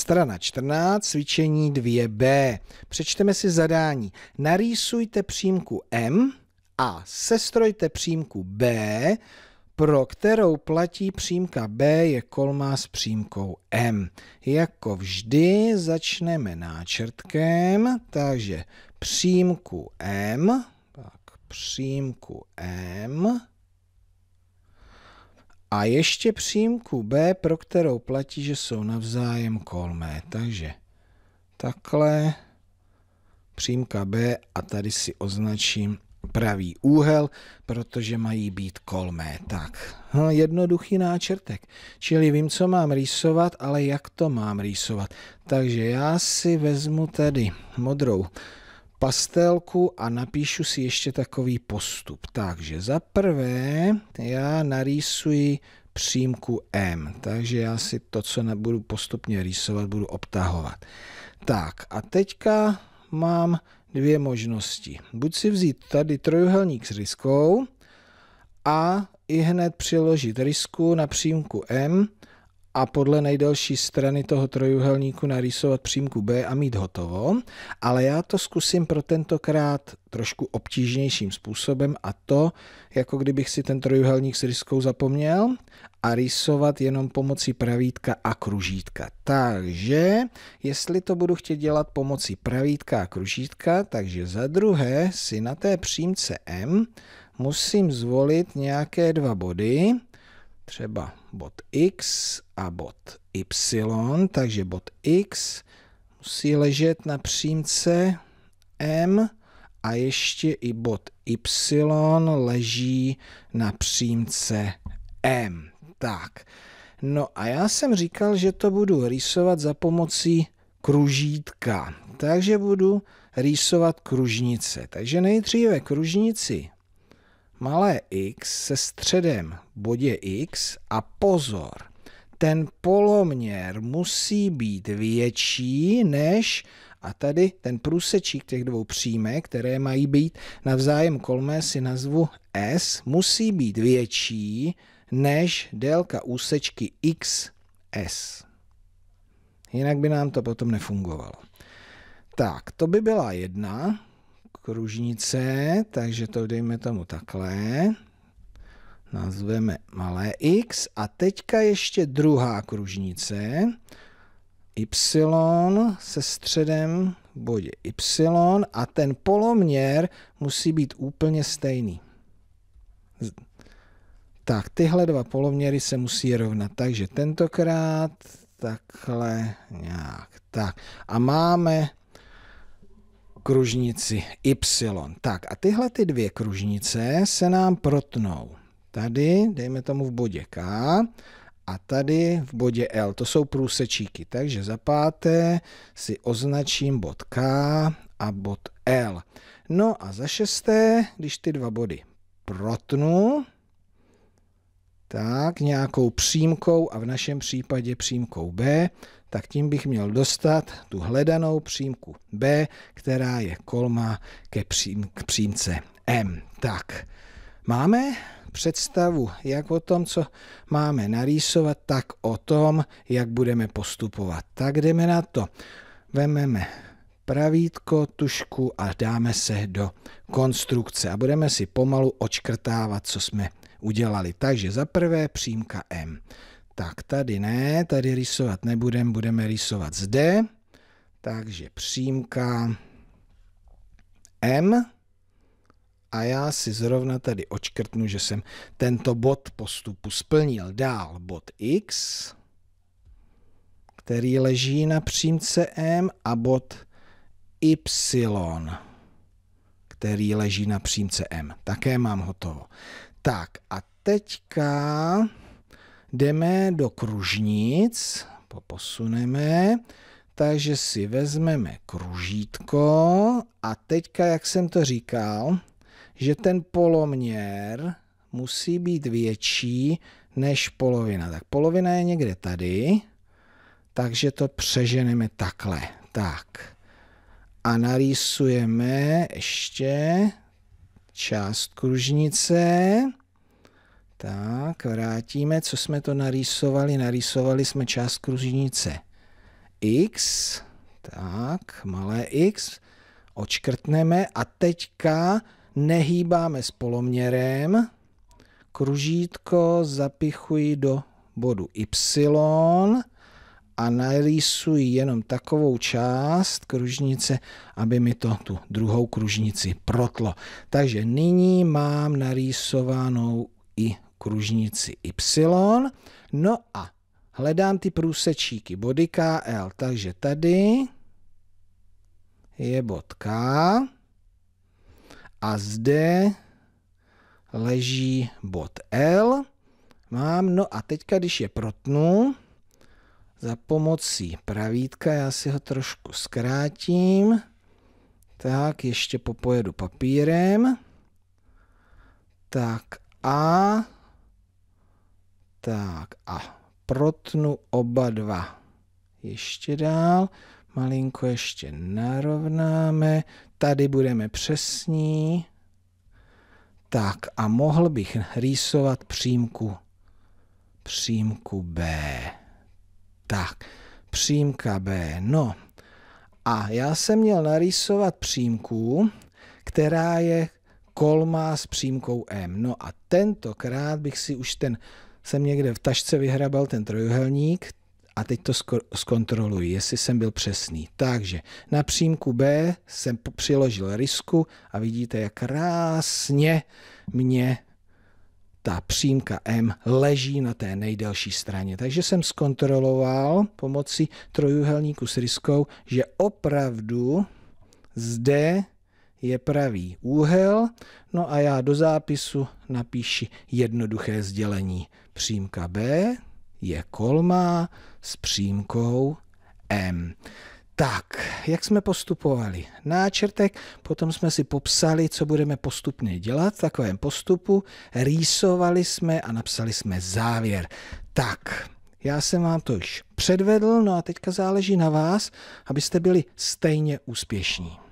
Strana 14, cvičení 2b. Přečteme si zadání. Narýsujte přímku M a sestrojte přímku B, pro kterou platí přímka B je kolmá s přímkou M. Jako vždy začneme náčrtkem, takže přímku M, tak přímku M, a ještě přímku B, pro kterou platí, že jsou navzájem kolmé. Takže takhle přímka B a tady si označím pravý úhel, protože mají být kolmé. Tak, no, jednoduchý náčrtek. Čili vím, co mám rýsovat, ale jak to mám rýsovat. Takže já si vezmu tedy modrou pastelku a napíšu si ještě takový postup. Takže za prvé já narýsuji přímku M, takže já si to, co nebudu postupně rýsovat, budu obtahovat. Tak a teďka mám dvě možnosti. Buď si vzít tady trojuhelník s riskou a i hned přiložit risku na přímku M a podle nejdelší strany toho trojuhelníku narýsovat přímku B a mít hotovo, ale já to zkusím pro tentokrát trošku obtížnějším způsobem a to, jako kdybych si ten trojuhelník s ryskou zapomněl a rýsovat jenom pomocí pravítka a kružítka. Takže, jestli to budu chtět dělat pomocí pravítka a kružítka, takže za druhé si na té přímce M musím zvolit nějaké dva body, třeba bod x a bod y, takže bod x musí ležet na přímce m a ještě i bod y leží na přímce m. Tak, no a já jsem říkal, že to budu rýsovat za pomocí kružítka, takže budu rýsovat kružnice. Takže nejdříve kružnici malé x se středem bodě x a pozor, ten poloměr musí být větší než a tady ten průsečík těch dvou přímek, které mají být navzájem kolmé, si nazvu S, musí být větší než délka úsečky XS. Jinak by nám to potom nefungovalo. Tak, to by byla jedna kružnice, takže to dejme tomu takhle. Nazveme malé x a teďka ještě druhá kružnice. Y se středem v bodě Y a ten poloměr musí být úplně stejný. Tak, tyhle dva poloměry se musí rovnat, takže tentokrát takhle nějak tak. A máme kružnici Y. Tak a tyhle ty dvě kružnice se nám protnou. Tady, dejme tomu v bodě K, a tady v bodě L. To jsou průsečíky, takže za páté si označím bod K a bod L. No a za šesté, když ty dva body protnu, tak nějakou přímkou a v našem případě přímkou B, tak tím bych měl dostat tu hledanou přímku B, která je kolma ke přím, k přímce M. Tak, máme představu jak o tom, co máme narýsovat, tak o tom, jak budeme postupovat. Tak jdeme na to. Vememe pravítko, tušku a dáme se do konstrukce a budeme si pomalu očkrtávat, co jsme udělali. Takže za prvé přímka M. Tak tady ne, tady rysovat nebudeme, budeme rysovat zde. Takže přímka M a já si zrovna tady očkrtnu, že jsem tento bod postupu splnil. Dál bod X, který leží na přímce M a bod Y, který leží na přímce M. Také mám hotovo. Tak a teďka jdeme do kružnic, poposuneme, takže si vezmeme kružítko a teďka, jak jsem to říkal, že ten poloměr musí být větší než polovina. Tak polovina je někde tady, takže to přeženeme takhle. Tak. A narýsujeme ještě část kružnice. Tak, vrátíme, co jsme to narýsovali. Narýsovali jsme část kružnice x, tak, malé x, očkrtneme a teďka nehýbáme s poloměrem, kružítko zapichuji do bodu y, a narýsuji jenom takovou část kružnice, aby mi to tu druhou kružnici protlo. Takže nyní mám narýsovanou i kružnici Y. No a hledám ty průsečíky body KL. Takže tady je bod K a zde leží bod L. Mám, no a teďka, když je protnu, za pomocí pravítka, já si ho trošku zkrátím. Tak, ještě popojedu papírem. Tak a... Tak a protnu oba dva. Ještě dál. Malinko ještě narovnáme. Tady budeme přesní. Tak a mohl bych rýsovat přímku. Přímku B. Tak, přímka B. No a já jsem měl narýsovat přímku, která je kolmá s přímkou M. No a tentokrát bych si už ten, jsem někde v tašce vyhrabal ten trojuhelník a teď to zkontroluji, jestli jsem byl přesný. Takže na přímku B jsem přiložil risku a vidíte, jak krásně mě ta přímka M leží na té nejdelší straně. Takže jsem zkontroloval pomocí trojuhelníku s ryskou, že opravdu zde je pravý úhel, no a já do zápisu napíši jednoduché sdělení. Přímka B je kolmá s přímkou M. Tak, jak jsme postupovali? Náčrtek, potom jsme si popsali, co budeme postupně dělat v takovém postupu, rýsovali jsme a napsali jsme závěr. Tak, já jsem vám to již předvedl, no a teďka záleží na vás, abyste byli stejně úspěšní.